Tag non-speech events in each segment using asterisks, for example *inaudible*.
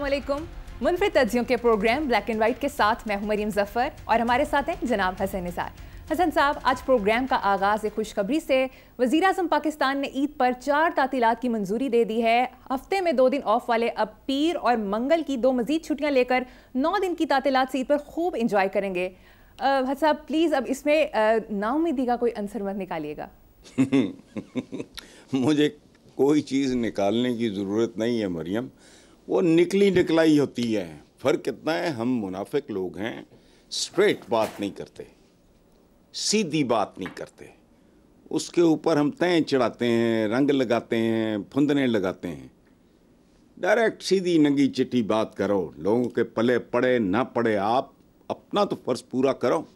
अस्सलाम मुनफरद तजियों के programme black and white के साथ मैं हूं मरीम जफ़र और हमारे साथ हैं जनाब हसन निसार हसन साहब आज प्रोग्राम का आगाज़ एक खुशखबरी से वज़ी अजम पाकिस्तान ने ईद पर चार तातीलات की मंजूरी दे दी है हफ्ते में दो दिन ऑफ वाले अब पीर और मंगल की दो मज़ीद छुट्टियाँ लेकर नौ दिन की तातीलत से ईद पर खूब इंजॉय करेंगे हसन साहब प्लीज़ अब इसमें नाउमीदी का कोई अंसर मत निकालिएगा *laughs* मुझे कोई चीज़ निकालने की ज़रूरत नहीं है मरियम वो निकली निकलाई होती है फ़र्क कितना है हम मुनाफिक लोग हैं स्ट्रेट बात नहीं करते सीधी बात नहीं करते उसके ऊपर हम तय चढ़ाते हैं रंग लगाते हैं फुंदने लगाते हैं डायरेक्ट सीधी नंगी चिट्ठी बात करो लोगों के पले पड़े ना पड़े आप अपना तो फर्ज पूरा करो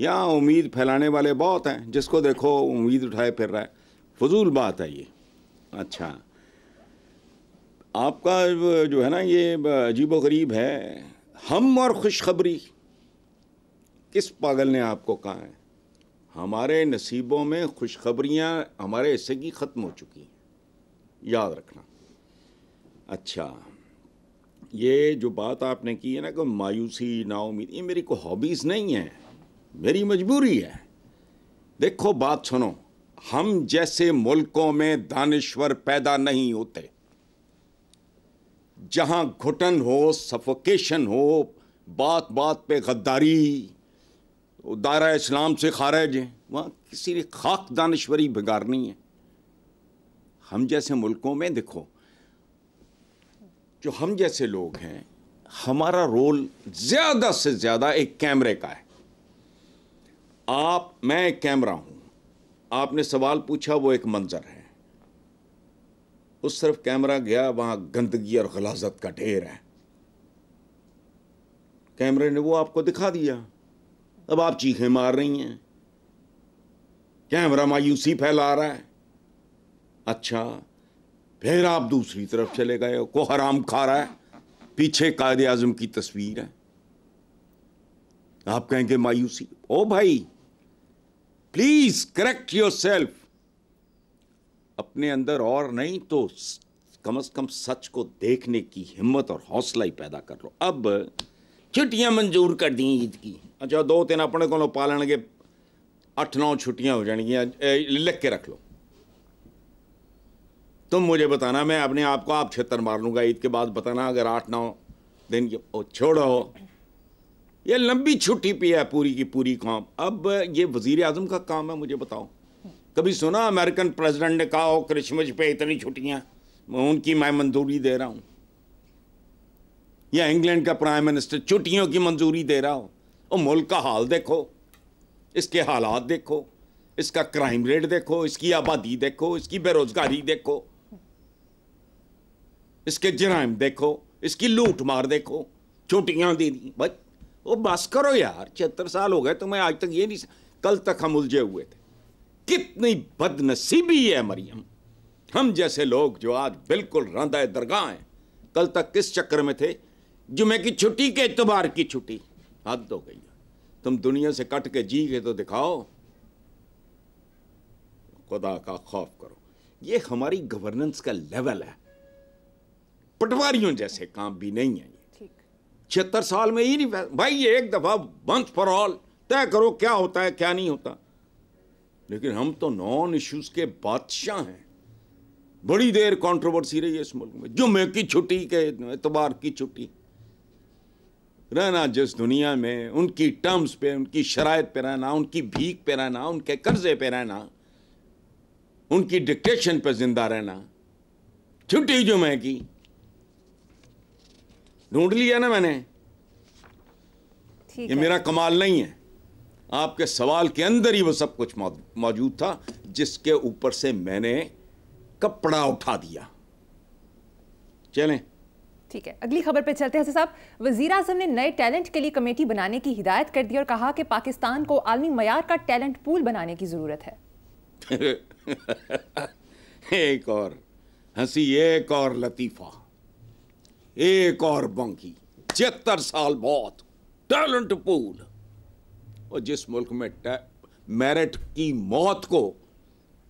यहाँ उम्मीद फैलाने वाले बहुत हैं जिसको देखो उम्मीद उठाए फिर रहा है फजूल बात है ये अच्छा आपका जो है ना ये अजीब गरीब है हम और खुशखबरी किस पागल ने आपको कहा है हमारे नसीबों में खुशखबरियाँ हमारे हिस्से की ख़त्म हो चुकी हैं याद रखना अच्छा ये जो बात आपने की है ना कि मायूसी नाउमीद ये मेरी को हॉबीज़ नहीं है मेरी मजबूरी है देखो बात सुनो हम जैसे मुल्कों में दानश्वर पैदा नहीं होते जहाँ घुटन हो सफोकेशन हो बात बात पे गद्दारी दायरा इस्लाम से खारिज है वहाँ किसी ने खाक दानश्वरी बिगाड़नी है हम जैसे मुल्कों में देखो जो हम जैसे लोग हैं हमारा रोल ज़्यादा से ज़्यादा एक कैमरे का है आप मैं एक कैमरा हूँ आपने सवाल पूछा वो एक मंज़र है उस तरफ कैमरा गया वहां गंदगी और गलाजत का ढेर है कैमरे ने वो आपको दिखा दिया अब आप चीखें मार रही हैं कैमरा मायूसी फैला रहा है अच्छा फिर आप दूसरी तरफ चले गए को हराम खा रहा है पीछे कायद आजम की तस्वीर है आप कहेंगे मायूसी ओ भाई प्लीज करेक्ट योर सेल्फ अपने अंदर और नहीं तो कम से कम सच को देखने की हिम्मत और हौसला ही पैदा कर लो अब छुट्टियां मंजूर कर दी ईद की अच्छा दो तीन अपने को पालन के अठ नौ छुट्टियां हो जाएंगी लिख के रख लो तुम मुझे बताना मैं अपने आप को आप छत्तर मार लूँगा ईद के बाद बताना अगर आठ नौ दिन की ओ छोड़ो ये लंबी छुट्टी पी है पूरी की पूरी कौम अब ये वजीर अजम का काम है मुझे बताओ कभी सुना अमेरिकन प्रेसिडेंट ने कहा हो क्रिसमस पे इतनी छुट्टियां उनकी मैं मंजूरी दे रहा हूं या इंग्लैंड का प्राइम मिनिस्टर छुट्टियों की मंजूरी दे रहा हो और मुल्क का हाल देखो इसके हालात देखो इसका क्राइम रेट देखो इसकी आबादी देखो इसकी बेरोजगारी देखो इसके जराइम देखो इसकी लूट मार देखो छुट्टियाँ दे दी बस वो बस करो यार छिहत्तर साल हो गए तो मैं आज तक ये नहीं कल तक हम उलझे हुए थे कितनी बदनसीबी है मरियम हम जैसे लोग जो आज बिल्कुल रंदा दरगाह हैं कल तक किस चक्कर में थे जुमे की छुट्टी के इतबार की छुट्टी हद हो गई तुम दुनिया से कट के जी के तो दिखाओ खुदा का खौफ करो ये हमारी गवर्नेंस का लेवल है पटवारियों जैसे काम भी नहीं है ये छिहत्तर साल में ही नहीं भाई ये एक दफा वंस फॉर ऑल तय करो क्या होता है क्या नहीं होता लेकिन हम तो नॉन इश्यूज के बादशाह हैं बड़ी देर कंट्रोवर्सी रही है इस मुल्क में जुम्मे की छुट्टी के एतबार की छुट्टी रहना जिस दुनिया में उनकी टर्म्स पे उनकी शराय पे रहना उनकी भीख पे रहना उनके कर्जे पे रहना उनकी डिक्टेशन पे जिंदा रहना छुट्टी जुम्मे की ढूंढ लिया ना मैंने ये मेरा कमाल नहीं है आपके सवाल के अंदर ही वो सब कुछ मौजूद था जिसके ऊपर से मैंने कपड़ा उठा दिया चलें ठीक है अगली खबर पर चलते हैं साहब वजीर अजम ने नए टैलेंट के लिए कमेटी बनाने की हिदायत कर दी और कहा कि पाकिस्तान को आलमी मैार का टैलेंट पूल बनाने की ज़रूरत है *laughs* एक और हंसी एक और लतीफ़ा एक और बंकी छिहत्तर साल बहुत टैलेंट पूल और जिस मुल्क में मेरिट की मौत को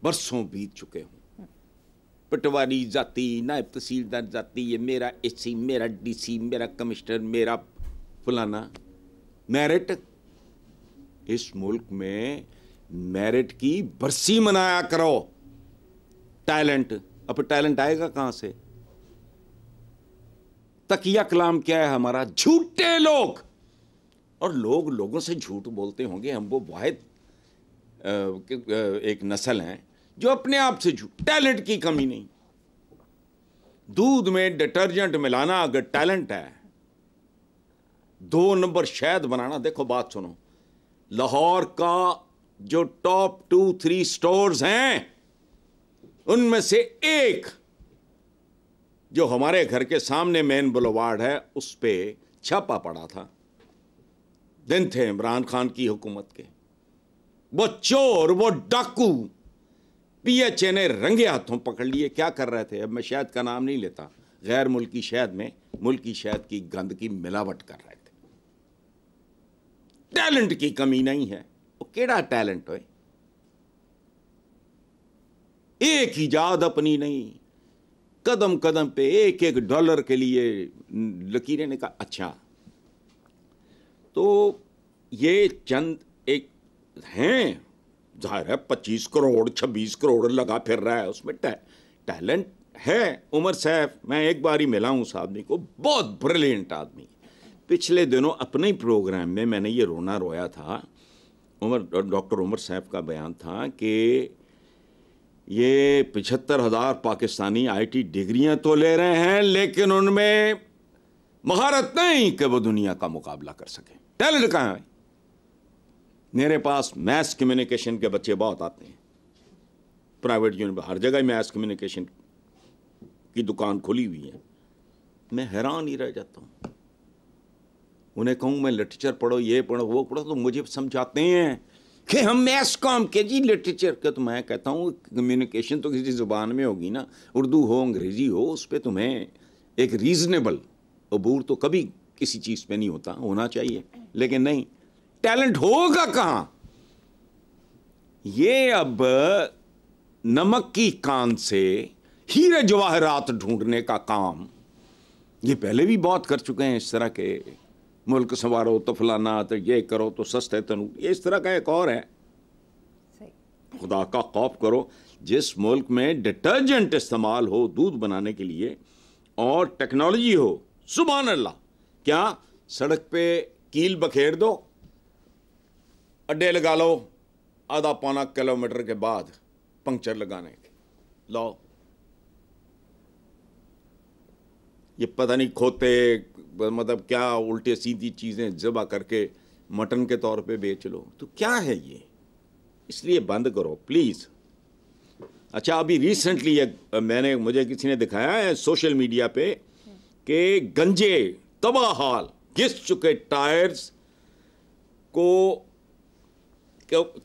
बरसों बीत चुके हों पटवारी जाति नायब तहसीलदार जाति ये मेरा एसी मेरा डीसी मेरा कमिश्नर मेरा फलाना मेरिट इस मुल्क में मेरिट की बरसी मनाया करो टैलेंट अब टैलेंट आएगा कहां से तकिया कलाम क्या है हमारा झूठे लोग और लोग लोगों से झूठ बोलते होंगे हम वो वाहिद एक नस्ल हैं जो अपने आप से झूठ टैलेंट की कमी नहीं दूध में डिटर्जेंट मिलाना अगर टैलेंट है दो नंबर शहद बनाना देखो बात सुनो लाहौर का जो टॉप टू थ्री स्टोर्स हैं उनमें से एक जो हमारे घर के सामने मेन बुलवार्ड है उस पर छापा पड़ा था दिन थे इमरान खान की हुकूमत के वो चोर वो डाकू पीएचए ने रंगे हाथों पकड़ लिए क्या कर रहे थे अब मैं शहद का नाम नहीं लेता गैर मुल्की शहद में मुल्की शहद की गंद की मिलावट कर रहे थे टैलेंट की कमी नहीं है वो केड़ा टैलेंट है एक ईजाद अपनी नहीं कदम कदम पे एक एक डॉलर के लिए लकीरें ने कहा अच्छा तो ये चंद एक हैं जाहिर है पच्चीस करोड़ छब्बीस करोड़ लगा फिर रहा है उसमें टै, टैलेंट है उमर सैफ मैं एक बार ही मिला हूँ उस आदमी को बहुत ब्रिलियंट आदमी पिछले दिनों अपने ही प्रोग्राम में मैंने ये रोना रोया था उमर डॉक्टर उमर सैफ का बयान था कि ये पिछहत्तर हज़ार पाकिस्तानी आईटी डिग्रियां तो ले रहे हैं लेकिन उनमें महारत नहीं कि वो दुनिया का मुकाबला कर सकें टैलेंट कहाँ है मेरे पास मैथ्स कम्युनिकेशन के बच्चे बहुत आते हैं प्राइवेट यूनिवर्सिटी हर जगह मैथ्स कम्युनिकेशन की दुकान खुली हुई है मैं हैरान ही रह जाता हूँ उन्हें कहूँ मैं लिटरेचर पढ़ो ये पढ़ो वो पढ़ो तो मुझे समझाते हैं कि हम मैथ्स काम के जी लिटरेचर के तो मैं कहता हूँ कम्युनिकेशन तो किसी ज़ुबान में होगी ना उर्दू हो अंग्रेज़ी हो उस पर तुम्हें एक रीज़नेबल अबूर तो कभी किसी चीज़ पे नहीं होता होना चाहिए लेकिन नहीं टैलेंट होगा कहां ये अब नमक की कान से हीरे जवाहरात ढूंढने का काम ये पहले भी बहुत कर चुके हैं इस तरह के मुल्क संवारो तो फलाना तो ये करो तो सस्ते तनु ये इस तरह का एक और है खुदा का खौफ करो जिस मुल्क में डिटर्जेंट इस्तेमाल हो दूध बनाने के लिए और टेक्नोलॉजी हो सुबह अल्लाह क्या सड़क पे कील बखेर दो अड्डे लगा लो आधा पौना किलोमीटर के बाद पंक्चर लगाने के लाओ ये पता नहीं खोते मतलब क्या उल्टे सीधी चीज़ें जबा करके मटन के तौर पे बेच लो तो क्या है ये इसलिए बंद करो प्लीज़ अच्छा अभी रिसेंटली मैंने मुझे किसी ने दिखाया है सोशल मीडिया पे कि गंजे तबाहाल घिस चुके टायर्स को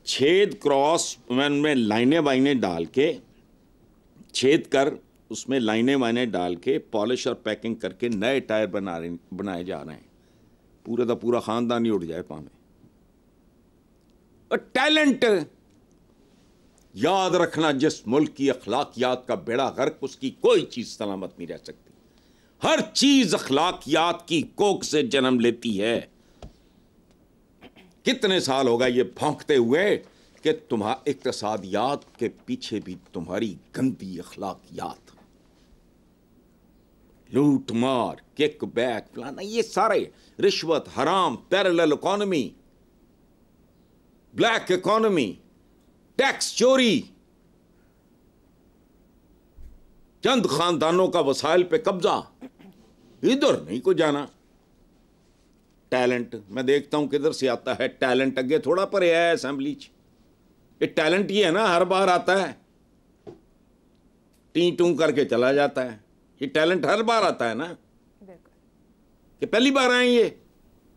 छेद क्रॉस मैन में लाइने वाइने डाल के छेद कर उसमें लाइने वाइने डाल के पॉलिश और पैकिंग करके नए टायर बना रहे बनाए जा रहे हैं पूरा का पूरा ख़ानदान ही उठ जाए पामे और टैलेंट याद रखना जिस मुल्क की अखलाकियात का बेड़ा गर्क उसकी कोई चीज़ सलामत नहीं रह सकती हर चीज अखलाकियात की कोख से जन्म लेती है कितने साल होगा ये भौंकते हुए कि तुम्हारा इकतसादियात के पीछे भी तुम्हारी गंदी अखलाकियात लूट मार किक बैक फलाना ये सारे रिश्वत हराम parallel economy black economy tax चोरी चंद खानदानों का वसाइल पे कब्जा इधर नहीं को जाना टैलेंट मैं देखता हूं किधर से आता है टैलेंट अगे थोड़ा पर है असेंबली च ये टैलेंट ही है ना हर बार आता है टी टू करके चला जाता है ये टैलेंट हर बार आता है ना कि पहली बार आए ये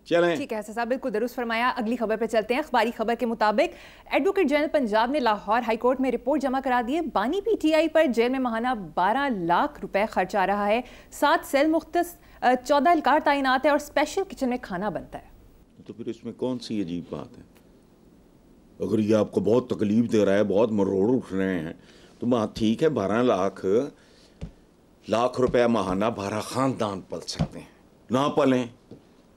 चलें ठीक है साहब बिल्कुल दुरुस्त फरमाया अगली खबर पर चलते हैं अखबारी खबर के मुताबिक एडवोकेट जनरल पंजाब ने लाहौर हाईकोर्ट में रिपोर्ट जमा करा दी है बानी पीटीआई पर जेल में महाना बारह लाख रुपए खर्च आ रहा है सात सेल मुख्त चौदह एहलकार तैनात है और स्पेशल किचन में खाना बनता है तो फिर इसमें कौन सी अजीब बात है अगर ये आपको बहुत तकलीफ दे रहा है बहुत मरोड़ उठ रहे हैं तो वहाँ ठीक है बारह लाख लाख रुपया महाना बारह खानदान पल सकते हैं ना पलें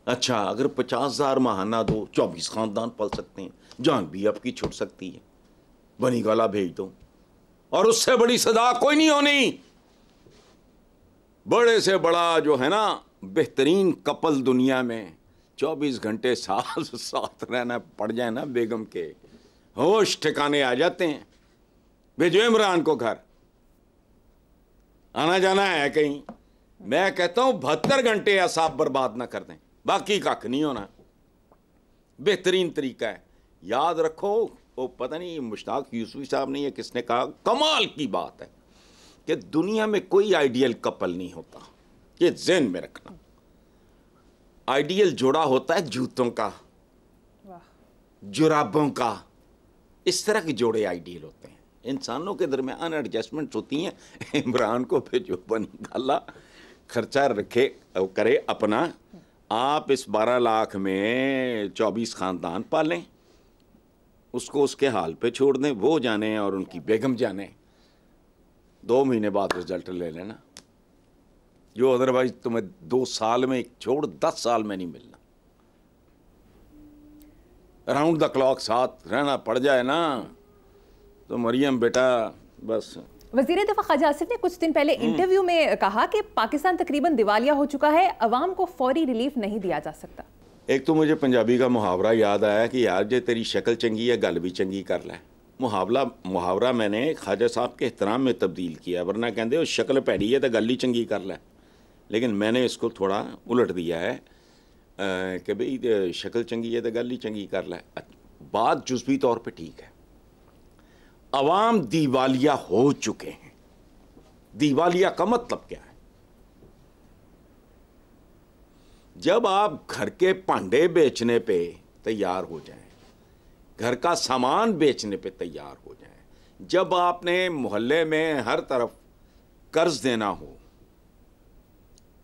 अच्छा अगर पचास हज़ार महाना दो चौबीस खानदान पल सकते हैं जान भी आपकी छुट सकती है बनी गला भेज दो और उससे बड़ी सजा कोई नहीं होनी बड़े से बड़ा जो है ना बेहतरीन कपल दुनिया में चौबीस घंटे साल *laughs* साथ रहना पड़ जाए ना बेगम के होश ठिकाने आ जाते हैं भेजो इमरान को घर आना जाना है कहीं मैं कहता हूं बहत्तर घंटे या साफ बर्बाद ना कर दें बाकी कख नहीं होना बेहतरीन तरीका है याद रखो वो पता नहीं मुश्ताक यूसुफी साहब ने यह किसने कहा कमाल की बात है कि दुनिया में कोई आइडियल कपल नहीं होता ये जेन में रखना आइडियल जोड़ा होता है जूतों का जुराबों का इस तरह के जोड़े आइडियल होते हैं इंसानों के दरमियान एडजस्टमेंट होती हैं इमरान को फिर जो बन खर्चा रखे करे अपना आप इस बारह लाख में चौबीस ख़ानदान पालें उसको उसके हाल पे छोड़ दें वो जाने और उनकी बेगम जाने दो महीने बाद रिजल्ट ले लेना जो अदरवाइज तुम्हें दो साल में एक छोड़ दस साल में नहीं मिलना अराउंड द क्लॉक साथ रहना पड़ जाए ना तो मरियम बेटा बस वजीर दफा ख्वाजा आसिफ ने कुछ दिन पहले हम्म। इंटरव्यू में कहा कि पाकिस्तान तकरीबन दिवालिया हो चुका है अवाम को फौरी रिलीफ नहीं दिया जा सकता एक तो मुझे पंजाबी का मुहावरा याद आया कि यार जे तेरी शक्ल चंगी है गल भी चंगी कर लें मुहावला मुहावरा मैंने ख्वाजा साहब के एहतराम में तब्दील किया वरना कहें शक्ल भैड़ी है तो गल ही चंगी कर लें लेकिन मैंने इसको थोड़ा उलट दिया है कि भाई शक्ल चंगी है तो गल ही चंगी कर लें बात जुजवी तौर पर ठीक है अवाम दिवालिया हो चुके हैं दीवालिया का मतलब क्या है जब आप घर के पांडे बेचने पे तैयार हो जाएं, घर का सामान बेचने पे तैयार हो जाएं, जब आपने मोहल्ले में हर तरफ कर्ज देना हो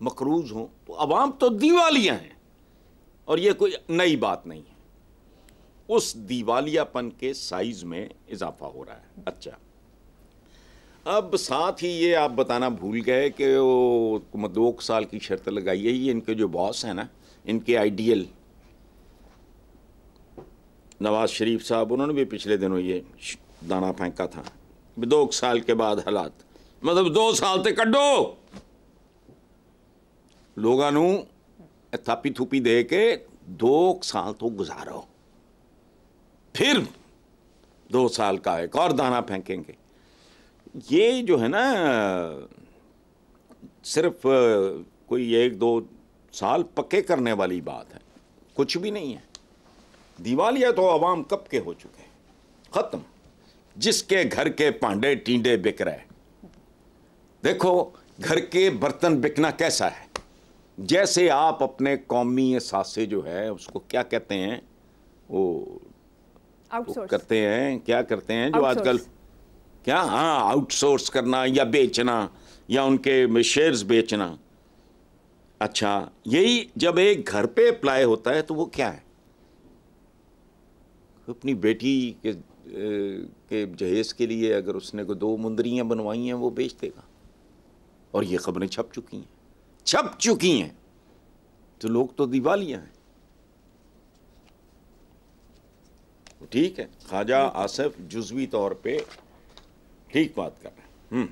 मकरूज हो तो अवाम तो दीवालिया हैं और ये कोई नई बात नहीं है उस दिवालियापन के साइज में इजाफा हो रहा है अच्छा अब साथ ही ये आप बताना भूल गए कि वो दो साल की शर्त लगाई है ये इनके जो बॉस हैं ना इनके आइडियल नवाज शरीफ साहब उन्होंने भी पिछले दिनों ये दाना फेंका था दो साल के बाद हालात मतलब दो साल तक ਕੱਢੋ लोगों थापी थूपी दे के दो साल तो गुजारो फिर दो साल का एक और दाना फेंकेंगे ये जो है ना सिर्फ कोई एक दो साल पक्के करने वाली बात है कुछ भी नहीं है दिवालिया तो अवाम कब के हो चुके हैं ख़त्म जिसके घर के पांडे टींडे बिक रहे देखो घर के बर्तन बिकना कैसा है जैसे आप अपने कौमी सासे जो है उसको क्या कहते हैं वो करते हैं क्या करते हैं जो आजकल क्या हाँ आउटसोर्स करना या बेचना या उनके शेयर्स बेचना अच्छा यही जब एक घर पे अप्लाई होता है तो वो क्या है अपनी बेटी के के जहेज के लिए अगर उसने को दो मुंदरियाँ बनवाई हैं वो बेच देगा और ये खबरें छप चुकी हैं छप चुकी हैं तो लोग तो दिवालिया हैं ठीक है ख्वाजा आसफ जुजवी तौर पर ठीक बात कर रहे हैं हम्म।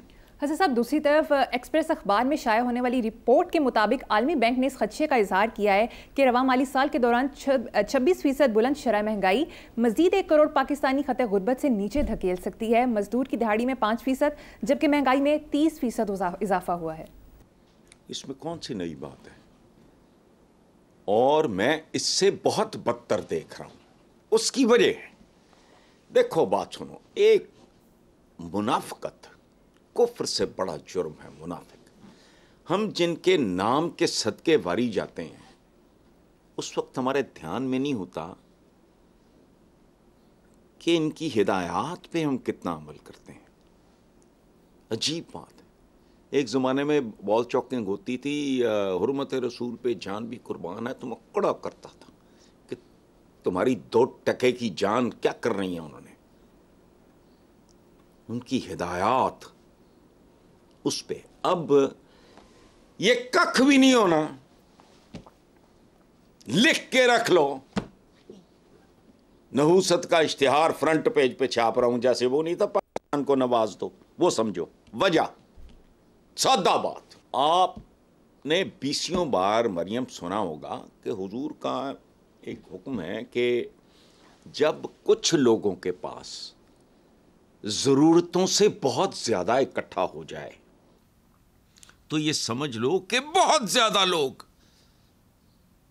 साहब दूसरी तरफ एक्सप्रेस अखबार में शाया होने वाली रिपोर्ट के मुताबिक आलमी बैंक ने इस खदशे का इजहार किया है कि रवा माली साल के दौरान छब्बीस फीसद बुलंद शरह महंगाई मजीद एक करोड़ पाकिस्तानी खत गुरबत से नीचे धकेल सकती है मजदूर की दिहाड़ी में पाँच फीसद जबकि महंगाई में तीस फीसद इजाफा हुआ है इसमें कौन सी नई बात है और मैं इससे बहुत बदतर देख रहा हूँ उसकी वजह है देखो बात सुनो एक मुनाफकत कुफर से बड़ा जुर्म है मुनाफिक हम जिनके नाम के सदके वारी जाते हैं उस वक्त हमारे ध्यान में नहीं होता कि इनकी हिदायत पे हम कितना अमल करते हैं अजीब बात एक ज़माने में बॉल चौकिंग होती थी हरमत रसूल पे जान भी कुर्बान है तो मकड़ा करता था तुम्हारी दो टके की जान क्या कर रही है उन्होंने उनकी हिदायत उस पर अब ये कख भी नहीं होना लिख के रख लो नहूसत का इश्तिहार फ्रंट पेज पे छाप रहा हूं जैसे वो नहीं था पाकिस्तान को नवाज दो वो समझो वजह सादा बात आपने बीसियों बार मरियम सुना होगा कि हुजूर का एक हुक्म है कि जब कुछ लोगों के पास ज़रूरतों से बहुत ज़्यादा इकट्ठा हो जाए तो ये समझ लो कि बहुत ज़्यादा लोग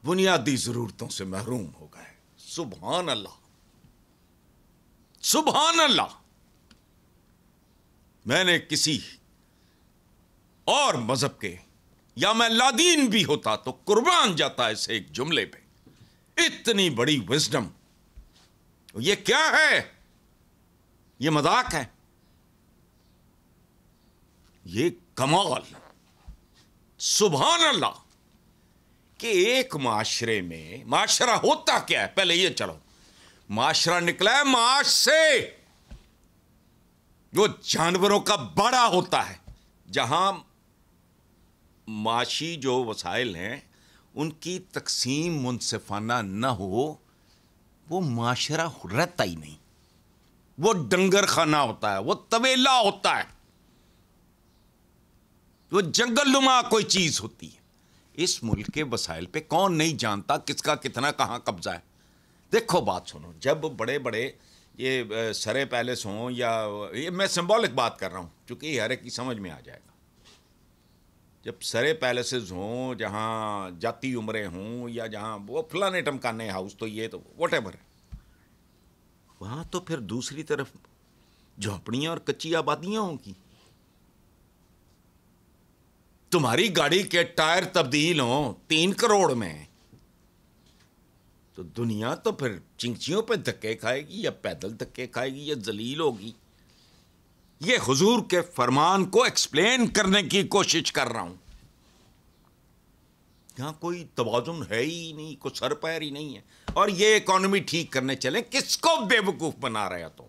बुनियादी ज़रूरतों से महरूम हो गए सुबहान अल्लाह सुबहान अल्लाह मैंने किसी और मज़हब के या मैं लादीन भी होता तो कुर्बान जाता ऐसे एक जुमले पे इतनी बड़ी विजडम ये क्या है ये मजाक है ये कमाल सुबह अल्लाह कि एक माशरे में माशरा होता क्या है पहले ये चलो माशरा निकला है माश से जो जानवरों का बड़ा होता है जहां माशी जो वसाइल हैं उनकी तकसीम मुनफाना न हो वो माशरा रहता ही नहीं वो डंगर खाना होता है वो तवेला होता है वो जंगल नुमा कोई चीज़ होती है इस मुल्क के वसाइल पे कौन नहीं जानता किसका कितना कहाँ कब्जा है देखो बात सुनो जब बड़े बड़े ये सरे पैलेस हों या ये मैं सिंबॉलिक बात कर रहा हूँ चूँकि हर एक की समझ में आ जाएगा जब सरे पैलेसेस हों जहाँ जाती उम्रें हों या जहाँ वो फलाने टमकाने हाउस तो ये तो वट एवर वहाँ तो फिर दूसरी तरफ झोंपड़ियाँ और कच्ची आबादियाँ होंगी तुम्हारी गाड़ी के टायर तब्दील हों तीन करोड़ में तो दुनिया तो फिर चिंचियों पे धक्के खाएगी या पैदल धक्के खाएगी या जलील होगी ये हुजूर के फरमान को एक्सप्लेन करने की कोशिश कर रहा हूं यहां कोई तोजुन है ही नहीं कोई सर पैर ही नहीं है और ये इकोनॉमी ठीक करने चले किसको बेवकूफ बना रहे हो तुम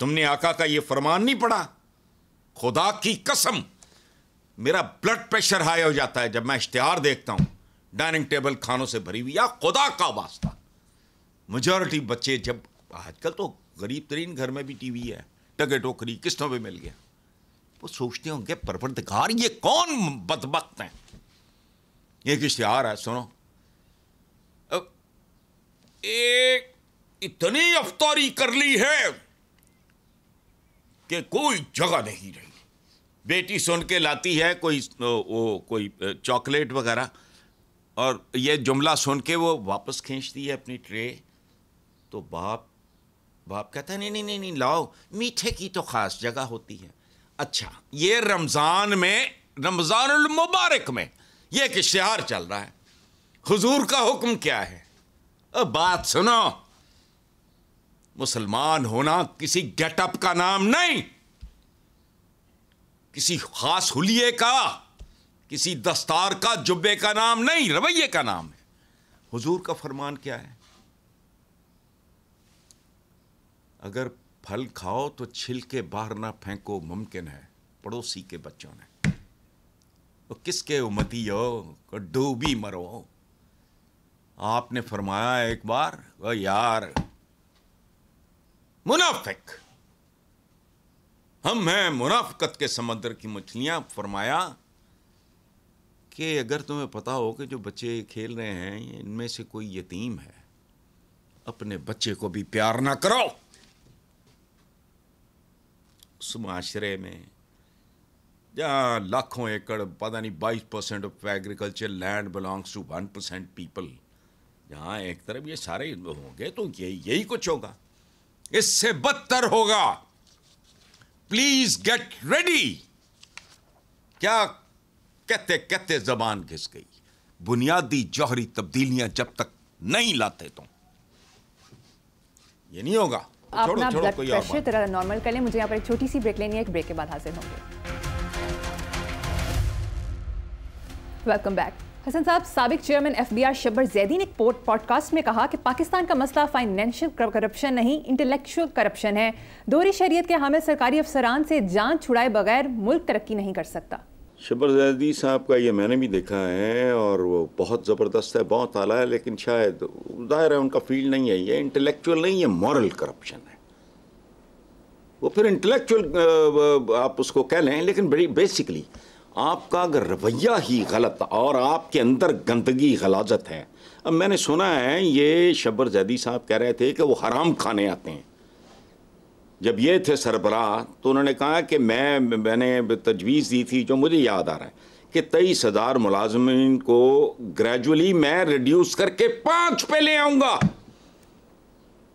तुमने आका का ये फरमान नहीं पढ़ा खुदा की कसम मेरा ब्लड प्रेशर हाई हो जाता है जब मैं इश्तेहार देखता हूं डाइनिंग टेबल खानों से भरी हुई या खुदा का वास्ता मेजोरिटी बच्चे जब आजकल तो गरीब तरीन घर में भी टीवी है टके टोकरी किस्तों पे मिल गया वो सोचते होंगे परवरदगार ये कौन बदबक हैं एक इश्तहार है सुनो अब एक इतनी अफतारी कर ली है कि कोई जगह नहीं रही बेटी सुन के लाती है कोई वो कोई चॉकलेट वगैरह और ये जुमला सुन के वो वापस खींचती है अपनी ट्रे तो बाप बाप तो कहता है नहीं नहीं नहीं नहीं लाओ मीठे की तो ख़ास जगह होती है अच्छा ये रमज़ान में रमज़ान मुबारक में ये एक इश्तहार चल रहा है हुजूर का हुक्म क्या है अब बात सुनो मुसलमान होना किसी गेटअप का नाम नहीं किसी खास हुलिये का किसी दस्तार का जुब्बे का नाम नहीं रवैये का नाम है हुजूर का फरमान क्या है अगर फल खाओ तो छिलके बाहर ना फेंको मुमकिन है पड़ोसी के बच्चों ने तो किसके उमती हो डूबी मरो आपने फरमाया एक बार वो यार मुनाफिक हम हैं मुनाफकत के समंदर की मछलियां फरमाया कि अगर तुम्हें पता हो कि जो बच्चे खेल रहे हैं इनमें से कोई यतीम है अपने बच्चे को भी प्यार ना करो उस माशरे में जहाँ लाखों एकड़ पता नहीं बाईस percent of agriculture land belongs to one percent people जहाँ एक तरफ ये सारे होंगे तो यही यही कुछ होगा इससे बदतर होगा प्लीज गेट रेडी क्या कहते कहते जबान घिस गई बुनियादी जौहरी तब्दीलियां जब तक नहीं लाते तो ये नहीं होगा अपना ब्लड प्रेशर तरह नॉर्मल कर लें मुझे यहाँ पर एक छोटी सी ब्रेक लेनी है एक ब्रेक के बाद हासिल होंगे वेलकम बैक हसन साहब सबक chairman F B R Shabbar Zaidi ने एक पॉडकास्ट में कहा कि पाकिस्तान का मसला फाइनेंशियल करप्शन नहीं इंटेलेक्चुअल करप्शन है दोहरी शरीयत के हामिल सरकारी अफसरान से जान छुड़ाए बगैर मुल्क तरक्की नहीं कर सकता शबर जैदी साहब का ये मैंने भी देखा है और वो बहुत ज़बरदस्त है बहुत आला है लेकिन शायद ज़ाहिर है उनका फील्ड नहीं है ये इंटेलेक्चुअल नहीं है मॉरल करप्शन है वो फिर इंटेलेक्चुअल आप उसको कह लें लेकिन बड़ी बेसिकली आपका अगर रवैया ही गलत और आपके अंदर गंदगी गलाजत है अब मैंने सुना है ये शबर जैदी साहब कह रहे थे कि वो हराम खाने आते हैं जब ये थे सरबराह तो उन्होंने कहा कि मैं मैंने तजवीज़ दी थी जो मुझे याद आ रहा है कि तेईस हज़ार मुलाजमन को ग्रेजुअली मैं रिड्यूस करके पाँच पे ले आऊँगा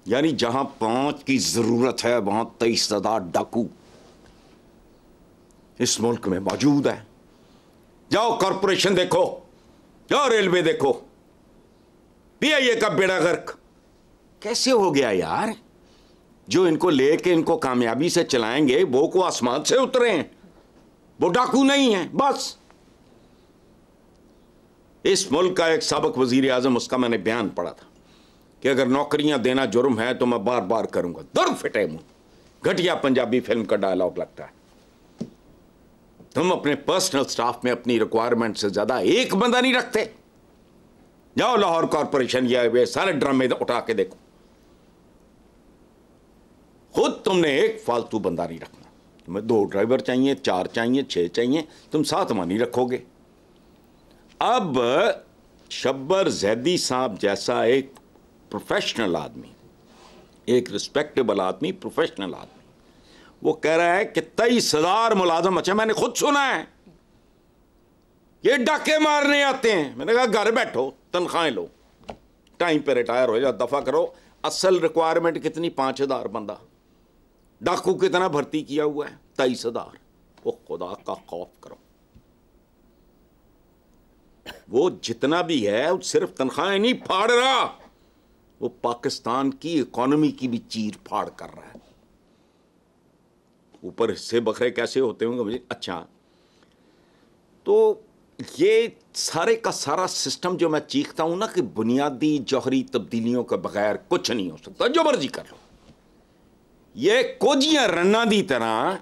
यानी जहाँ पाँच की ज़रूरत है वहाँ तेईस हज़ार डाकू इस मुल्क में मौजूद है जाओ कॉरपोरेशन देखो जाओ रेलवे देखो पी आई ए का बेड़ा गर्क कैसे हो गया यार जो इनको लेके इनको कामयाबी से चलाएंगे वो को आसमान से उतरे हैं वो डाकू नहीं है बस इस मुल्क का एक सबक वजीर आजम उसका मैंने बयान पढ़ा था कि अगर नौकरियां देना जुर्म है तो मैं बार बार करूंगा दर फिटे मुंह घटिया पंजाबी फिल्म का डायलॉग लगता है तुम अपने पर्सनल स्टाफ में अपनी रिक्वायरमेंट से ज्यादा एक बंदा नहीं रखते जाओ लाहौर कॉरपोरेशन या वे सारे ड्रामे उठा के देखो खुद तुमने एक फालतू बंदा नहीं रखना तुम्हें दो ड्राइवर चाहिए चार चाहिए छः चाहिए तुम सातवा नहीं रखोगे अब शब्बर जैदी साहब जैसा एक प्रोफेशनल आदमी एक रिस्पेक्टेबल आदमी प्रोफेशनल आदमी वो कह रहा है कि तेईस हजार मुलाजम अच्छा मैंने खुद सुना है ये डाके मारने आते हैं मैंने कहा घर बैठो तनख्वाहें लो टाइम पे रिटायर हो जाओ दफा करो असल रिक्वायरमेंट कितनी पांच हज़ार बंदा डाकू कितना भर्ती किया हुआ है तेईस हजार वो खुदा का खौफ करो वो जितना भी है वो सिर्फ तनख्वाह नहीं फाड़ रहा वो पाकिस्तान की इकोनॉमी की भी चीर फाड़ कर रहा है ऊपर हिस्से बकरे कैसे होते होंगे मुझे अच्छा तो ये सारे का सारा सिस्टम जो मैं चीखता हूं ना कि बुनियादी जौहरी तब्दीलियों के बगैर कुछ नहीं हो सकता जो मर्जी कर लो ये कोजियां रन्ना दी तरह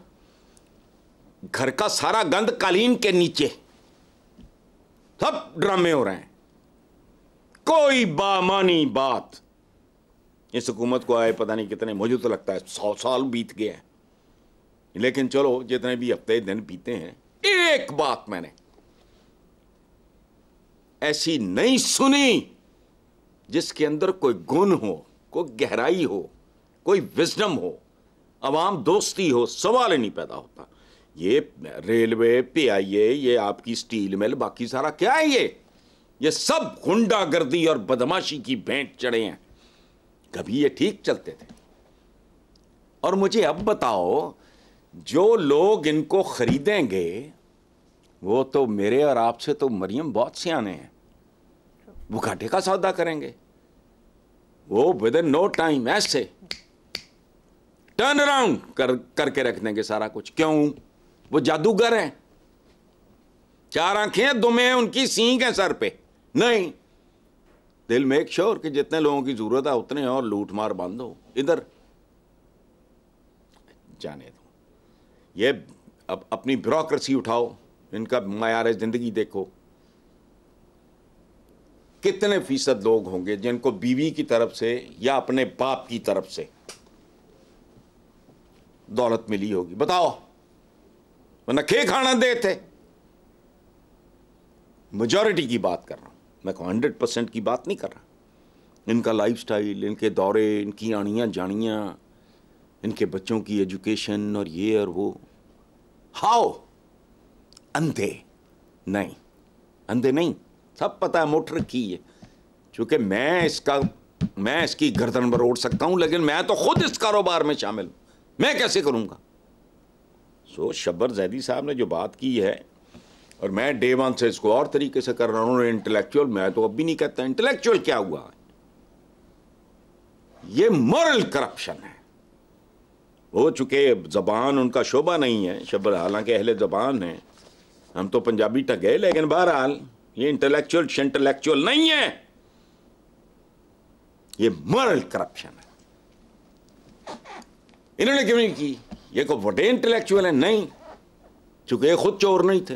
घर का सारा गंद कालीन के नीचे सब ड्रामे हो रहे हैं कोई बामानी बात इस हुकूमत को आए पता नहीं कितने मुझे तो लगता है सौ साल बीत गए हैं लेकिन चलो जितने भी हफ्ते दिन बीते हैं एक बात मैंने ऐसी नहीं सुनी जिसके अंदर कोई गुण हो कोई गहराई हो कोई विजडम हो अवाम दोस्ती हो सवाल ही नहीं पैदा होता ये रेलवे पे आइए ये आपकी स्टील मिल बाकी सारा क्या है ये ये सब गुंडागर्दी और बदमाशी की भेंट चढ़े हैं कभी ये ठीक चलते थे और मुझे अब बताओ जो लोग इनको खरीदेंगे वो तो मेरे और आपसे तो मरियम बहुत सियाने हैं वो घाटे का सौदा करेंगे वो विद इन नो टाइम ऐसे टर्न अराउंड कर करके रख देंगे सारा कुछ क्यों वो जादूगर हैं चार आंखें हैं दुमे हैं उनकी सींग है सर पे नहीं दिल मेक श्योर कि जितने लोगों की जरूरत है उतने और लूट मार बंद हो इधर जाने दो ये अब अपनी ब्यूरोक्रेसी उठाओ इनका मैार ज़िंदगी देखो कितने फीसद लोग होंगे जिनको बीवी की तरफ से या अपने बाप की तरफ से दौलत मिली होगी बताओ वरना खे खाना देते मेजोरिटी की बात कर रहा हूं मैं को हंड्रेड परसेंट की बात नहीं कर रहा इनका लाइफस्टाइल इनके दौरे इनकी आनियाँ जानियाँ इनके बच्चों की एजुकेशन और ये और वो हाओ अंधे नहीं अंधे नहीं सब पता है मोटर की है चूंकि मैं इसका मैं इसकी गर्दन बरोड़ सकता हूं लेकिन मैं तो खुद इस कारोबार में शामिल हूं मैं कैसे करूंगा सो शब्बर जैदी साहब ने जो बात की है और मैं डे वन से इसको और तरीके से कर रहा हूं इंटेलेक्चुअल मैं तो अब भी नहीं कहता इंटेलेक्चुअल क्या हुआ ये मॉरल करप्शन है हो चुके जबान उनका शोभा नहीं है शबर हालांकि अहले जबान है हम तो पंजाबी गए लेकिन बहरहाल ये इंटेलेक्चुअल इंटेलेक्चुअल नहीं है ये मॉरल करप्शन है इन्होंने क्यों नहीं की ये को बड़े इंटेलेक्चुअल है नहीं चूंकि ये खुद चोर नहीं थे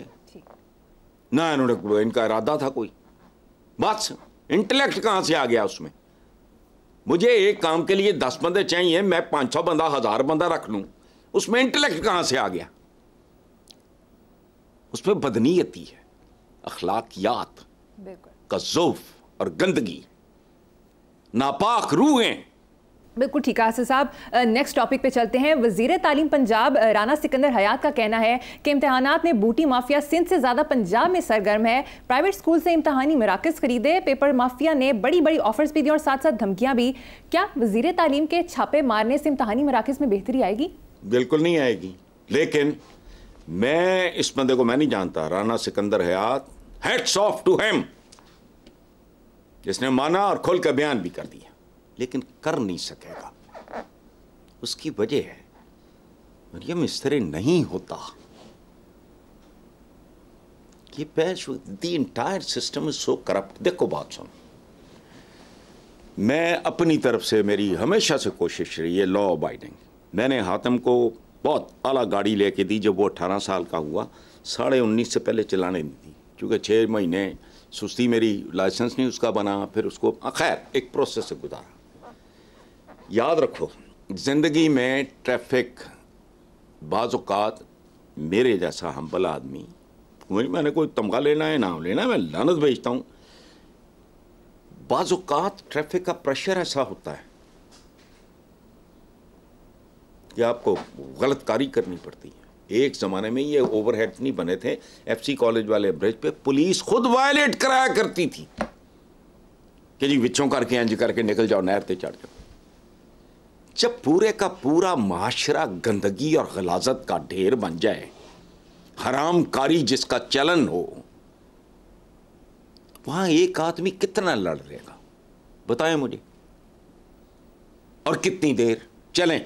ना इन्होंने इनका इरादा था कोई बस इंटेलेक्ट कहां से आ गया उसमें मुझे एक काम के लिए दस बंदे चाहिए मैं पांच सौ बंदा हज़ार बंदा रख लू उसमें इंटेलेक्ट कहां से आ गया उसमें बदनीयती है अखलाकियात कजुफ और गंदगी नापाक रूहें बिल्कुल ठीक है साहब नेक्स्ट टॉपिक पे चलते हैं वजीर तालीम पंजाब राना सिकंदर हयात का कहना है कि इम्तहानात में बूटी माफिया सिंध से ज़्यादा पंजाब में सरगर्म है प्राइवेट स्कूल से इम्तहानी मराकज़ खरीदे पेपर माफिया ने बड़ी बड़ी ऑफर्स भी दी और साथ साथ धमकियाँ भी क्या वजीर तालीम के छापे मारने से इम्तहानी मराकज़ में बेहतरी आएगी बिल्कुल नहीं आएगी लेकिन मैं इस बंदे को मैं नहीं जानता Rana Sikandar Hayat hats off to him जिसने माना और खुल बयान भी कर दिया लेकिन कर नहीं सकेगा उसकी वजह है मरियम इस तरह नहीं होता ये the entire system is so corrupt देखो बात सुनो मैं अपनी तरफ से मेरी हमेशा से कोशिश रही है लॉ अबाइडिंग मैंने हातम को बहुत आला गाड़ी लेके दी जब वो अठारह साल का हुआ साढ़े उन्नीस से पहले चलाने नहीं दी क्योंकि छः महीने सुस्ती मेरी लाइसेंस नहीं उसका बना फिर उसको खैर एक प्रोसेस से गुजारा याद रखो ज़िंदगी में ट्रैफिक बाज़ात मेरे जैसा हम भला आदमी मैंने कोई तमगा लेना है नाम लेना है मैं लानत भेजता हूँ बाज़ात ट्रैफिक का प्रेशर ऐसा होता है कि आपको गलतकारी करनी पड़ती है एक ज़माने में ये ओवरहेड नहीं बने थे एफसी कॉलेज वाले ब्रिज पे पुलिस खुद वायलेट कराया करती थी कि जी विचों करके अंज करके निकल जाओ नहर से चढ़ जाओ जब पूरे का पूरा माशरा गंदगी और गलाजत का ढेर बन जाए हरामकारी जिसका चलन हो वहां एक आदमी कितना लड़ लेगा बताएं मुझे और कितनी देर चलें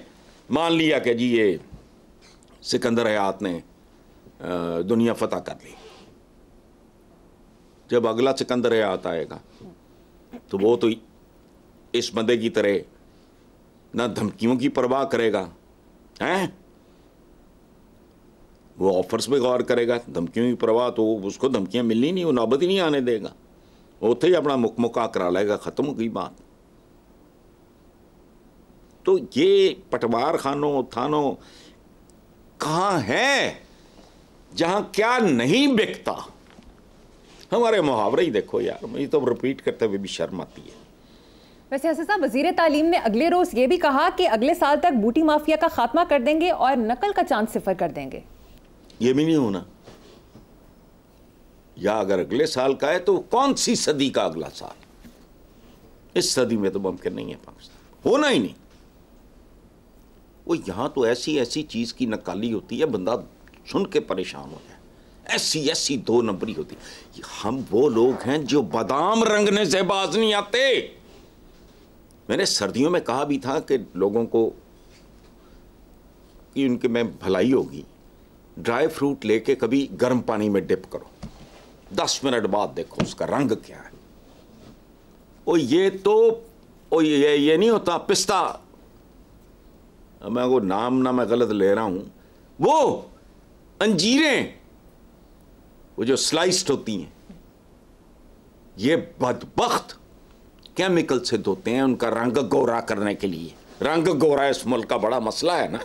मान लिया कि जी ये सिकंदर हयात ने दुनिया फतह कर ली जब अगला सिकंदर हयात आएगा तो वो तो इस बंदे की तरह ना धमकियों की परवाह करेगा हैं वो ऑफर्स पे गौर करेगा धमकियों की परवाह तो उसको धमकियां मिलनी नहीं वो नौबत ही नहीं आने देगा उतें ही अपना मुकमुका करा लेगा ख़त्म हो गई बात तो ये पटवार खानों थानों कहाँ है जहाँ क्या नहीं बिकता हमारे मुहावरे ही देखो यार मुझे तो रिपीट करते हुए भी शर्म आती है वैसे हसन साहब वजीर तालीम ने अगले रोज़ ये भी कहा कि अगले साल तक बूटी माफिया का खात्मा कर देंगे और नकल का चांद सिफर कर देंगे ये भी नहीं होना या अगर अगले साल का है तो कौन सी सदी का अगला साल इस सदी में तो मुमकिन नहीं है पाकिस्तान होना ही नहीं वो यहां तो ऐसी ऐसी चीज़ की नकाली होती है बंदा सुन के परेशान हो जाए ऐसी ऐसी दो नंबरी होती है हम वो लोग हैं जो बादाम रंगने से बाज नहीं आते मैंने सर्दियों में कहा भी था कि लोगों को कि उनके में भलाई होगी ड्राई फ्रूट लेके कभी गर्म पानी में डिप करो दस मिनट बाद देखो उसका रंग क्या है ओ ये तो ओ ये ये नहीं होता पिस्ता मैं वो नाम ना मैं गलत ले रहा हूं वो अंजीरें वो जो स्लाइस्ड होती हैं ये बदबخت केमिकल से धोते हैं उनका रंग गोरा करने के लिए रंग गोरा इस मुल्क का बड़ा मसला है ना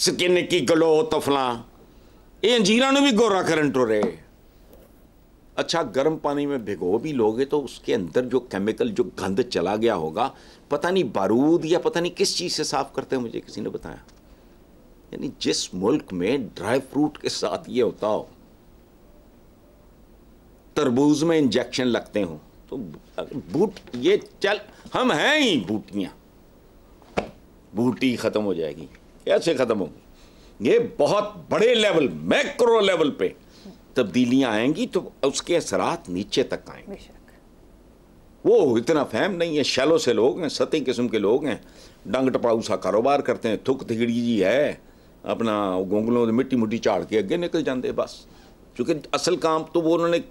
स्किन की गलो तफला ये अंजीरा भी गोरा करन टोरे तो अच्छा गर्म पानी में भिगो भी लोगे तो उसके अंदर जो केमिकल जो गंद चला गया होगा पता नहीं बारूद या पता नहीं किस चीज़ से साफ करते हैं मुझे किसी ने बताया यानी जिस मुल्क में ड्राई फ्रूट के साथ ये होता हो तरबूज में इंजेक्शन लगते हों तो बूट ये चल हम हैं ही बूटियाँ बूटी ख़त्म हो जाएगी ऐसे ख़त्म होगी ये बहुत बड़े लेवल मैक्रो लेवल पे तब्दीलियां आएंगी तो उसके असरात नीचे तक आएंगे वो इतना फहम नहीं है शैलो से लोग हैं सतह किस्म के लोग हैं डंग टपाऊ सा कारोबार करते हैं थुक थिगड़ी जी है अपना गोंगलों मिट्टी मुट्टी चाड़ के अगे निकल जाते बस क्योंकि असल काम तो वो उन्होंने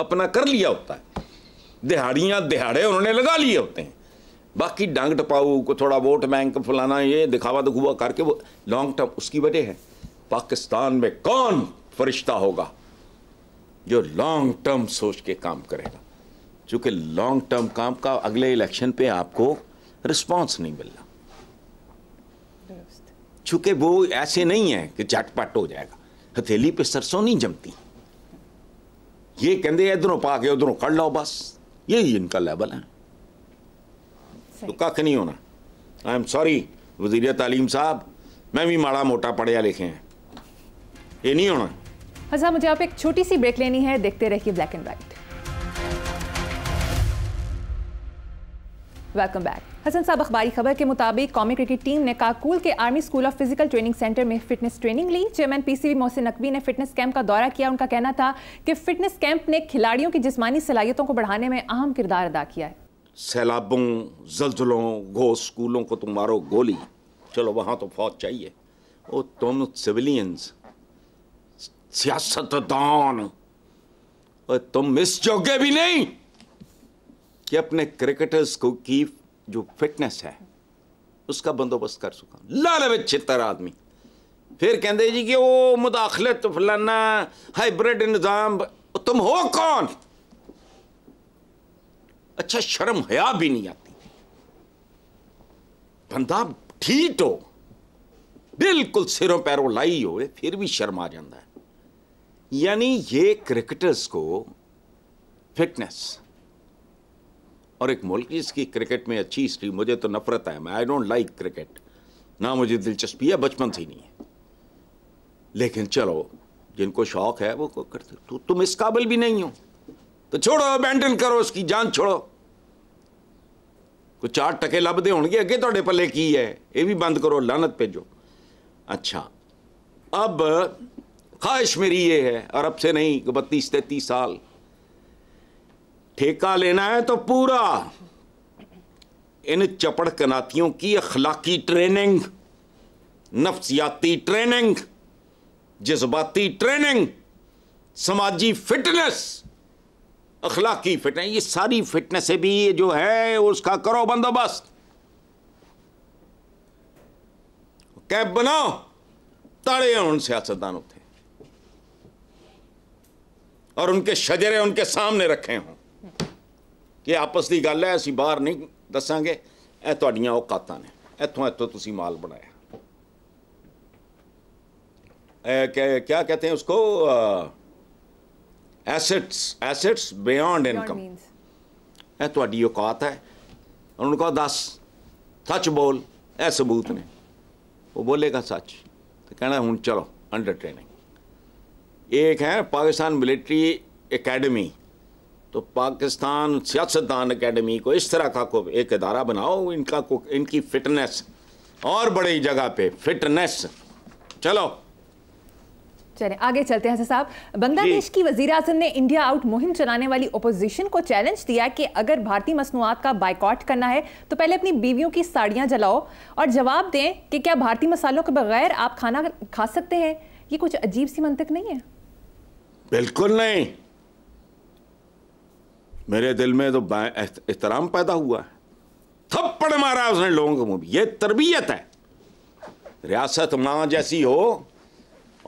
अपना कर लिया होता है दिहाड़ियाँ दिहाड़े उन्होंने लगा लिए होते हैं बाकी डांग टपाऊ को थोड़ा वोट बैंक फुलाना ये दिखावा दिखुआ करके वो लॉन्ग टर्म उसकी वजह है पाकिस्तान में कौन फरिश्ता होगा जो लॉन्ग टर्म सोच के काम करेगा चूंकि लॉन्ग टर्म काम का अगले इलेक्शन पे आपको रिस्पांस नहीं मिल रहा चूंकि वो ऐसे नहीं है कि झटपट हो जाएगा हथेली पे सरसों नहीं जमती ये कहते इधरों पा के उधरों कर लो बस यही इनका लेवल है तो कख नहीं होना आई एम सॉरी वजीर तालीम साहब मैं भी माड़ा मोटा पढ़िया लिखे हैं ये नहीं होना हजार अच्छा, मुझे आप एक छोटी सी ब्रेक लेनी है देखते रहिए black and white welcome back Hasan sahab अखबारी खबर के मुताबिक कौमी क्रिकेट टीम ने काकुल के army school of physical training centre में फिटनेस ट्रेनिंग ली चेयरमैन पीसीबी मोहसिन नकवी ने फिटनेस कैंप का दौरा किया उनका कहना था कि फिटनेस कैंप ने खिलाड़ियों की जिसमानी सलाहियतों को बढ़ाने में अहम किरदार अदा किया है सैलाबों जल्जलों गो स्कूलों को तुम मारो गोली चलो वहाँ तो फौज चाहिए ओ तुम सिविलियंस सियासतदान तुम मिस जोगे भी नहीं कि अपने क्रिकेटर्स को की जो फिटनेस है उसका बंदोबस्त कर सका लाल छितर आदमी फिर कहते जी कि वो मुदाखलत तो फलाना हाइब्रिड निज़ाम तुम हो कौन अच्छा शर्म हया भी नहीं आती बंदा ठीक हो बिल्कुल सिरों पैरों लाई हो फिर भी शर्म आ जाता है यानी ये क्रिकेटर्स को फिटनेस और एक मुल्क इसकी क्रिकेट में अच्छी हिस्ट्री मुझे तो नफरत है मैं आई डोंट लाइक क्रिकेट ना मुझे दिलचस्पी है बचपन से ही नहीं है लेकिन चलो जिनको शौक है वो करते तो तुम इस काबिल भी नहीं हो तो छोड़ो अबैंडन करो उसकी जान छोड़ो कुछ चार टके लभदे होंगे अगे थोड़े पल्ले की है ये भी बंद करो लानत भेजो अच्छा अब ख्वाहिश मेरी ये है अरब से नहीं बत्तीस तैतीस साल ठेका लेना है तो पूरा इन चपड़ कनातियों की अखलाकी ट्रेनिंग नफ्सियाती ट्रेनिंग जज्बाती ट्रेनिंग समाजी फिटनेस अखलाकी फिटनेस ये सारी फिटनेस भी ये जो है उसका करो बंदोबस्त कैब बनाओ ताड़े उन सियासतदानों थे और उनके शजरे उनके सामने रखे हों ਕਿ ਆਪਸ ਦੀ ਗੱਲ ਹੈ ਅਸੀਂ ਬਾਹਰ ਨਹੀਂ ਦੱਸਾਂਗੇ ਇਹ ਤੁਹਾਡੀਆਂ ਔਕਾਤਾਂ ਨੇ ਇੱਥੋਂ ਇੱਥੋਂ ਤੁਸੀਂ ਮਾਲ ਬਣਾਇਆ क्या कहते हैं उसको एसेट्स एसेट्स बियॉन्ड इनकम ਇਹ ਤੁਹਾਡੀ ਔਕਾਤ ਹੈ ਉਹਨੂੰ ਕਹੋ ਦੱਸ ਸੱਚ ਬੋਲ ਇਹ ਸਬੂਤ ਨੇ ਉਹ ਬੋਲੇਗਾ ਸੱਚ ਤੇ ਕਹਿਣਾ ਹੁਣ ਚਲੋ ਅੰਡਰ ਟ੍ਰੇਨਿੰਗ एक है पाकिस्तान मिलिट्री एकेडमी तो पाकिस्तान सियासतदान अकेडमी को इस तरह का को एक अदारा बनाओ इनका को इनकी फिटनेस और बड़ी जगह पे फिटनेस चलो चले आगे चलते हैं साहब बांग्लादेश की वजीर अजम ने इंडिया आउट मुहिम चलाने वाली ओपोजिशन को चैलेंज दिया कि अगर भारतीय मसनूआत का बाइकॉट करना है तो पहले अपनी बीवियों की साड़ियाँ जलाओ और जवाब दें कि क्या भारतीय मसालों के बगैर आप खाना खा सकते हैं ये कुछ अजीब सी मंतक नहीं है बिल्कुल नहीं मेरे दिल में तो एहतराम पैदा हुआ है थप्पड़ मारा उसने लोगों के मुंह ये तरबियत है रियासत माँ जैसी हो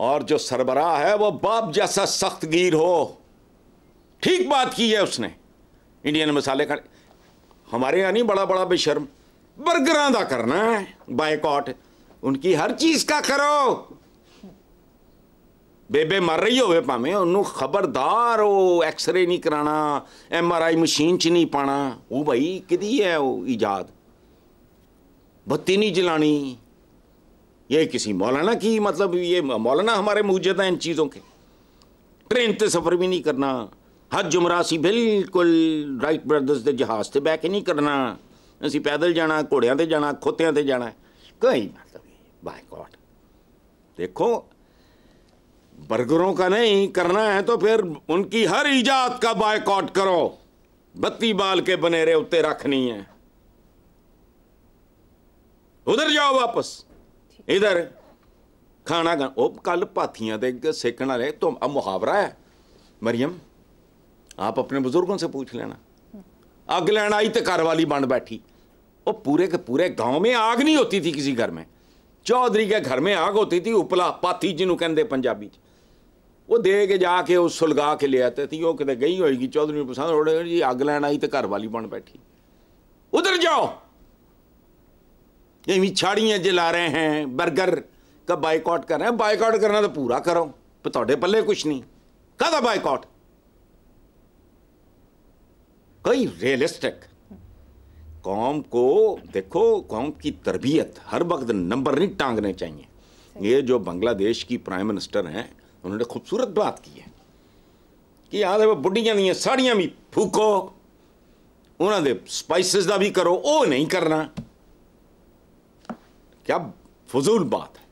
और जो सरबराह है वो बाप जैसा सख्त गिर हो ठीक बात की है उसने इंडियन मसाले का हमारे यहाँ नहीं बड़ा बड़ा बेशर्म बर्गर का करना है बाइकआउट उनकी हर चीज़ का करो ਬੇਬੇ ਮਰ ਰਹੀ ਹੋਵੇ ਭਾਵੇਂ ਉਹਨੂੰ ਖਬਰਦਾਰ ਉਹ ਐਕਸ-ਰੇ ਨਹੀਂ ਕਰਾਣਾ ਐਮ ਆਰ ਆਈ ਮਸ਼ੀਨ 'ਚ ਨਹੀਂ ਪਾਣਾ ਉਹ ਭਾਈ ਕਿਦੀ ਹੈ ਉਹ ਇਜਾਦ ਬੱਤੀ ਨਹੀਂ ਜਲਾਣੀ ਇਹ ਕਿਸੇ ਮੌਲਾਨਾ ਕੀ ਮਤਲਬ ਇਹ ਮੌਲਾਨਾ ਹਮਾਰੇ ਮੂਜਦ ਹੈ ਇਨ ਚੀਜ਼ੋਂ ਕੇ ਟ੍ਰੇਨ ਤੇ ਸਫ਼ਰ ਵੀ ਨਹੀਂ ਕਰਨਾ ਹੱਜ ਉਮਰਾ ਸੀ ਬਿਲਕੁਲ ਰਾਈਟ ਬ੍ਰਦਰਸ ਦੇ ਜਹਾਜ਼ ਤੇ ਬਹਿ ਕੇ ਨਹੀਂ ਕਰਨਾ ਅਸੀਂ ਪੈਦਲ ਜਾਣਾ ਘੋੜਿਆਂ ਤੇ ਜਾਣਾ ਖੋਤਿਆਂ ਤੇ ਜਾਣਾ ਕੋਈ ਮਤਲਬ ਬਾਈ ਗੋਡ ਦੇਖੋ बर्गरों का नहीं करना है तो फिर उनकी हर ईजाद का बायकॉट करो बत्ती बाल के बनेरे उत्ते रखनी है उधर जाओ वापस इधर खाना गा ओ कल पाथियां दे सेकन वाले तो अब मुहावरा है मरियम आप अपने बुजुर्गों से पूछ लेना आग लैन आई तो घर वाली बन बैठी वो पूरे के पूरे गांव में आग नहीं होती थी किसी घर में चौधरी के घर में आग होती थी उपला पाथी जिन्हों कहते पंजाबी वो दे के जाके ਕੇ ਉਹ ਸੁਲਗਾ ਕੇ ਲਿਆ ਤੇ ਤੀ ਉਹ ਕਿਤੇ ਗਈ ਹੋਏਗੀ ਚੌਧਰੀ ਨੂੰ ਪਸੰਦ ਹੋੜੇ ਜੀ ਅੱਗ ਲੈਣ ਆਈ ਤੇ ਘਰ ਵਾਲੀ उधर जाओ ये छाड़ियां जला रहे हैं बर्गर का बाइकआउट कर रहे हैं बाइकआउट करना तो पूरा करो पर थोड़े पल्ले कुछ नहीं कदा बाइकआउट कई रियलिस्टिक कौम को देखो कौम की तरबियत हर वक्त नंबर नहीं टांगने चाहिए ये जो बांग्लादेश की प्राइम मिनिस्टर हैं उन्होंने खूबसूरत बात की है कि याद है वो दी साड़ियां भी फूको उन्होंने स्पाइसिस का भी करो ਕਰੋ नहीं करना क्या फजूल बात है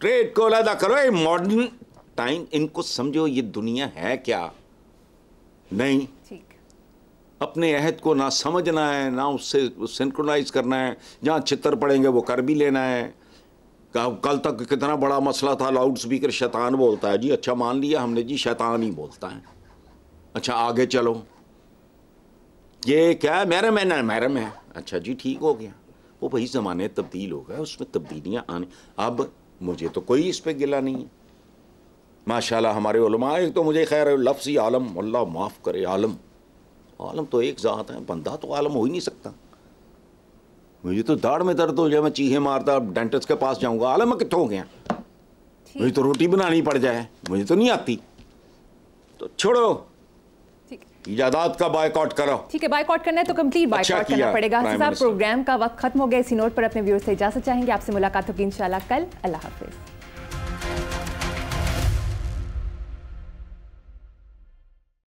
ट्रेड को अलहदा करो ये मॉडर्न टाइम इनको समझो ये दुनिया है क्या नहीं ठीक अपने अहद को ना समझना है ना उससे सिंक्रोनाइज करना है जहाँ चित्र पड़ेंगे वो कर भी लेना है कल तक कितना बड़ा मसला था लाउड स्पीकर शैतान बोलता है जी अच्छा मान लिया हमने जी शैतान ही बोलता है अच्छा आगे चलो ये क्या है मैरम है ना मैरम है अच्छा जी ठीक हो गया वो भाई ज़माने तब्दील हो गए उसमें तब्दीलियाँ आने अब मुझे तो कोई इस पर गिला नहीं है माशाल्लाह हमारे उलमा एक तो मुझे खैर लफ्ज़ आलम अल्लाह माफ़ करे आलम आलम तो एक ज़ात है बंदा तो आलम हो ही नहीं सकता मुझे तो दाढ़ में दर्द हो जाए मैं चीहे मारता डेंटिस्ट के पास जाऊंगा आलम मैं कितों हो गया मुझे तो रोटी बनानी पड़ जाए मुझे तो नहीं आती तो छोड़ो इजादात का बायकॉट करो ठीक है बायकॉट करना है तो कंप्लीट बायकॉट अच्छा करना पड़ेगा साहब प्रोग्राम का वक्त खत्म हो गया इसी नोट पर अपने व्यूअर्स से इजाजत चाहेंगे आपसे मुलाकात होगी इंशाल्लाह कल अल्लाह हाफिज़